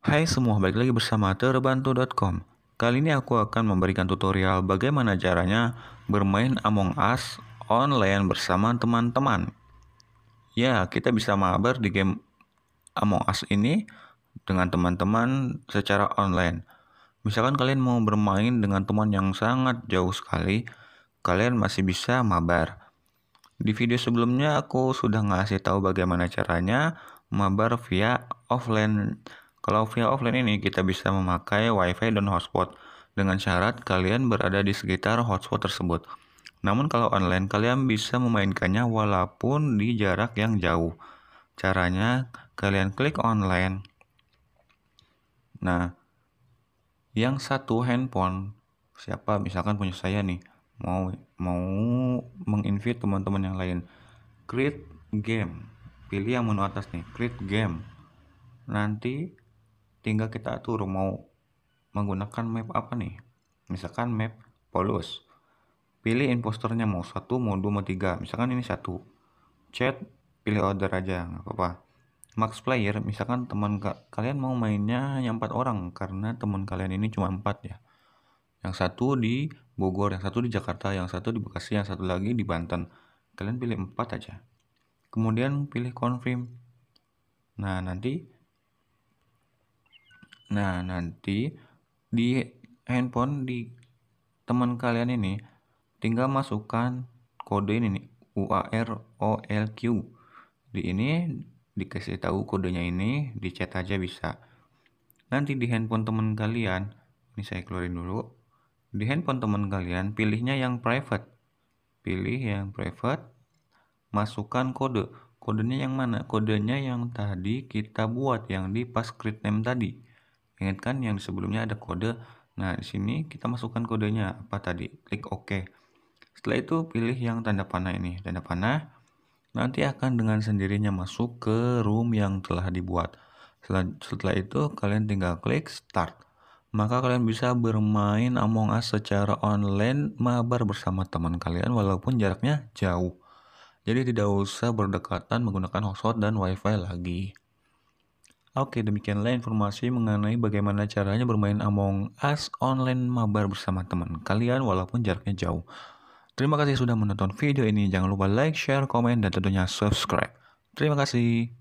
Hai semua, balik lagi bersama terbantu.com Kali ini aku akan memberikan tutorial bagaimana caranya bermain Among Us online bersama teman-teman Ya, kita bisa mabar di game Among Us ini dengan teman-teman secara online Misalkan kalian mau bermain dengan teman yang sangat jauh sekali Kalian masih bisa mabar Di video sebelumnya aku sudah ngasih tahu bagaimana caranya mabar via offline kalau via offline ini kita bisa memakai WiFi dan hotspot dengan syarat kalian berada di sekitar hotspot tersebut. Namun kalau online kalian bisa memainkannya walaupun di jarak yang jauh. Caranya kalian klik online. Nah, yang satu handphone siapa misalkan punya saya nih mau mau menginvite teman-teman yang lain create game pilih yang menu atas nih create game nanti tinggal kita atur mau menggunakan map apa nih misalkan map polos pilih imposternya mau satu mau dua mau tiga misalkan ini satu chat pilih order aja nggak apa-apa max player misalkan teman ka kalian mau mainnya hanya empat orang karena teman kalian ini cuma empat ya yang satu di Bogor yang satu di Jakarta yang satu di Bekasi yang satu lagi di Banten kalian pilih empat aja kemudian pilih confirm nah nanti Nah, nanti di handphone di teman kalian ini tinggal masukkan kode ini nih UAROLQ. Di ini dikasih tahu kodenya ini, dicetak aja bisa. Nanti di handphone teman kalian, ini saya keluarin dulu. Di handphone teman kalian pilihnya yang private. Pilih yang private, masukkan kode. Kodenya yang mana? Kodenya yang tadi kita buat yang di pas script name tadi Ingat kan yang sebelumnya ada kode. Nah, di sini kita masukkan kodenya apa tadi? Klik OK. Setelah itu pilih yang tanda panah ini, tanda panah. Nanti akan dengan sendirinya masuk ke room yang telah dibuat. setelah itu kalian tinggal klik start. Maka kalian bisa bermain Among Us secara online mabar bersama teman kalian walaupun jaraknya jauh. Jadi tidak usah berdekatan menggunakan hotspot dan wifi lagi. Oke, demikianlah informasi mengenai bagaimana caranya bermain Among Us online mabar bersama teman kalian walaupun jaraknya jauh. Terima kasih sudah menonton video ini. Jangan lupa like, share, komen, dan tentunya subscribe. Terima kasih.